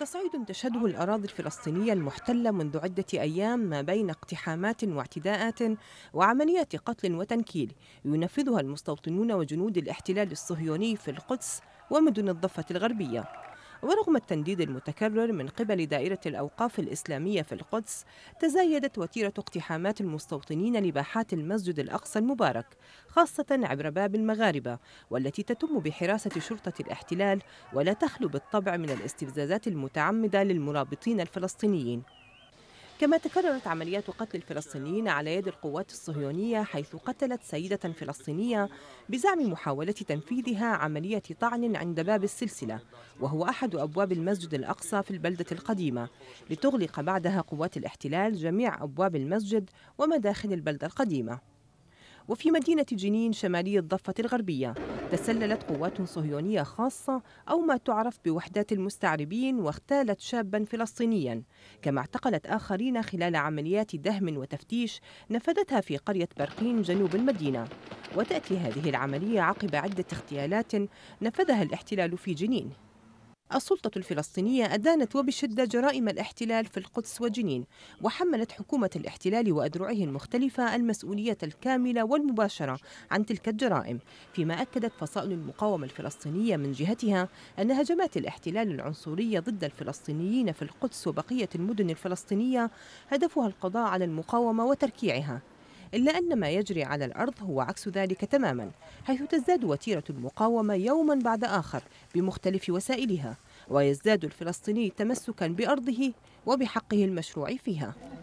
تصعيد تشهده الأراضي الفلسطينية المحتلة منذ عدة أيام ما بين اقتحامات واعتداءات وعمليات قتل وتنكيل ينفذها المستوطنون وجنود الاحتلال الصهيوني في القدس ومدن الضفة الغربية ورغم التنديد المتكرر من قبل دائرة الأوقاف الإسلامية في القدس تزايدت وتيرة اقتحامات المستوطنين لباحات المسجد الأقصى المبارك خاصة عبر باب المغاربة والتي تتم بحراسة شرطة الاحتلال ولا تخلو بالطبع من الاستفزازات المتعمدة للمرابطين الفلسطينيين كما تكررت عمليات قتل الفلسطينيين على يد القوات الصهيونية حيث قتلت سيدة فلسطينية بزعم محاولة تنفيذها عملية طعن عند باب السلسلة وهو أحد أبواب المسجد الأقصى في البلدة القديمة لتغلق بعدها قوات الاحتلال جميع أبواب المسجد ومداخل البلدة القديمة وفي مدينة جنين شمالي الضفة الغربية تسللت قوات صهيونية خاصة أو ما تعرف بوحدات المستعربين واغتالت شابا فلسطينيا كما اعتقلت آخرين خلال عمليات دهم وتفتيش نفذتها في قرية برقين جنوب المدينة وتأتي هذه العملية عقب عدة اغتيالات نفذها الاحتلال في جنين السلطة الفلسطينية أدانت وبشدة جرائم الاحتلال في القدس وجنين وحملت حكومة الاحتلال وأذرعه المختلفة المسؤولية الكاملة والمباشرة عن تلك الجرائم فيما أكدت فصائل المقاومة الفلسطينية من جهتها أن هجمات الاحتلال العنصرية ضد الفلسطينيين في القدس وبقية المدن الفلسطينية هدفها القضاء على المقاومة وتركيعها إلا أن ما يجري على الأرض هو عكس ذلك تماما حيث تزداد وتيرة المقاومة يوما بعد آخر بمختلف وسائلها ويزداد الفلسطيني تمسكا بأرضه وبحقه المشروع فيها